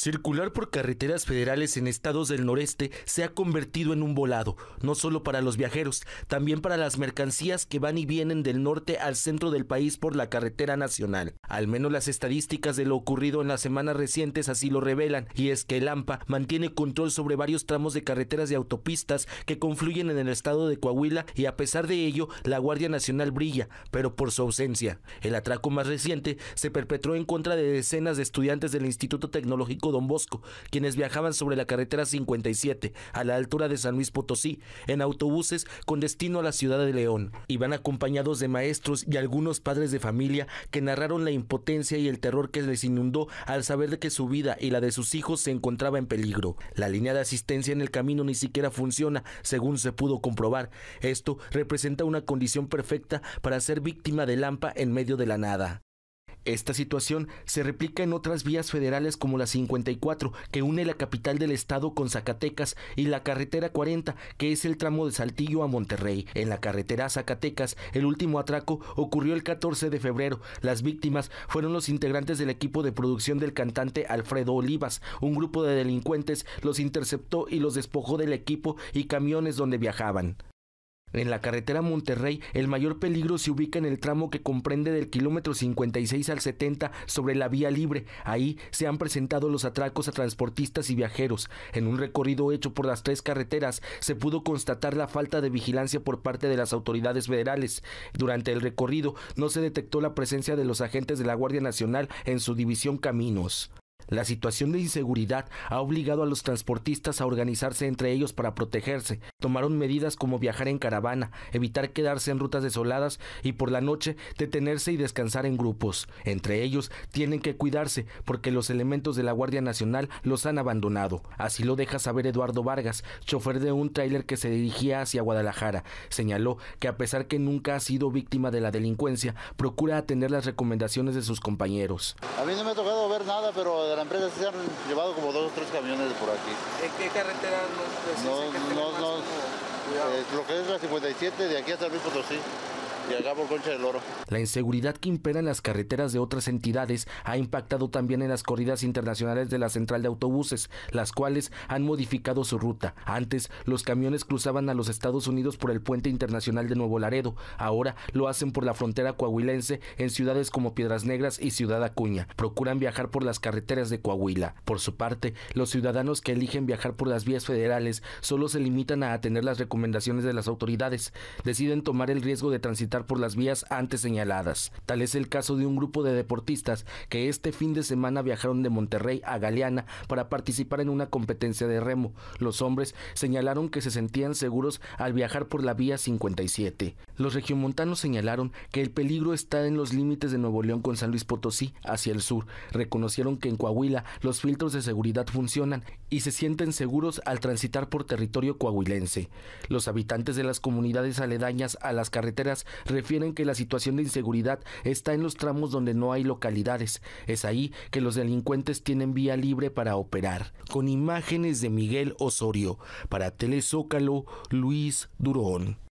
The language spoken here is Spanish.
Circular por carreteras federales en estados del noreste se ha convertido en un volado, no solo para los viajeros, también para las mercancías que van y vienen del norte al centro del país por la carretera nacional. Al menos las estadísticas de lo ocurrido en las semanas recientes así lo revelan, y es que el AMPA mantiene control sobre varios tramos de carreteras y autopistas que confluyen en el estado de Coahuila y a pesar de ello la Guardia Nacional brilla, pero por su ausencia. El atraco más reciente se perpetró en contra de decenas de estudiantes del Instituto Tecnológico Don Bosco, quienes viajaban sobre la carretera 57 a la altura de San Luis Potosí en autobuses con destino a la ciudad de León. Iban acompañados de maestros y algunos padres de familia que narraron la impotencia y el terror que les inundó al saber de que su vida y la de sus hijos se encontraba en peligro. La línea de asistencia en el camino ni siquiera funciona, según se pudo comprobar. Esto representa una condición perfecta para ser víctima de Lampa en medio de la nada. Esta situación se replica en otras vías federales como la 54, que une la capital del estado con Zacatecas, y la carretera 40, que es el tramo de Saltillo a Monterrey. En la carretera Zacatecas, el último atraco ocurrió el 14 de febrero. Las víctimas fueron los integrantes del equipo de producción del cantante Alfredo Olivas. Un grupo de delincuentes los interceptó y los despojó del equipo y camiones donde viajaban. En la carretera Monterrey, el mayor peligro se ubica en el tramo que comprende del kilómetro 56 al 70 sobre la vía libre. Ahí se han presentado los atracos a transportistas y viajeros. En un recorrido hecho por las tres carreteras, se pudo constatar la falta de vigilancia por parte de las autoridades federales. Durante el recorrido, no se detectó la presencia de los agentes de la Guardia Nacional en su división Caminos. La situación de inseguridad ha obligado a los transportistas a organizarse entre ellos para protegerse. Tomaron medidas como viajar en caravana, evitar quedarse en rutas desoladas y por la noche detenerse y descansar en grupos. Entre ellos tienen que cuidarse porque los elementos de la Guardia Nacional los han abandonado. Así lo deja saber Eduardo Vargas, chofer de un tráiler que se dirigía hacia Guadalajara. Señaló que a pesar que nunca ha sido víctima de la delincuencia, procura atender las recomendaciones de sus compañeros. A mí no me ha tocado nada, pero de la empresa se han llevado como dos o tres camiones por aquí. ¿En qué carretera nos no, no, no, Lo que es la 57 de aquí hasta Luis Potosí del Oro. La inseguridad que impera en las carreteras de otras entidades ha impactado también en las corridas internacionales de la central de autobuses, las cuales han modificado su ruta. Antes, los camiones cruzaban a los Estados Unidos por el puente internacional de Nuevo Laredo, ahora lo hacen por la frontera coahuilense en ciudades como Piedras Negras y Ciudad Acuña. Procuran viajar por las carreteras de Coahuila. Por su parte, los ciudadanos que eligen viajar por las vías federales solo se limitan a atender las recomendaciones de las autoridades, deciden tomar el riesgo de transitar por las vías antes señaladas. Tal es el caso de un grupo de deportistas que este fin de semana viajaron de Monterrey a Galeana para participar en una competencia de remo. Los hombres señalaron que se sentían seguros al viajar por la vía 57. Los regiomontanos señalaron que el peligro está en los límites de Nuevo León con San Luis Potosí hacia el sur. Reconocieron que en Coahuila los filtros de seguridad funcionan y se sienten seguros al transitar por territorio coahuilense. Los habitantes de las comunidades aledañas a las carreteras refieren que la situación de inseguridad está en los tramos donde no hay localidades. Es ahí que los delincuentes tienen vía libre para operar. Con imágenes de Miguel Osorio, para Telezócalo, Luis Durón.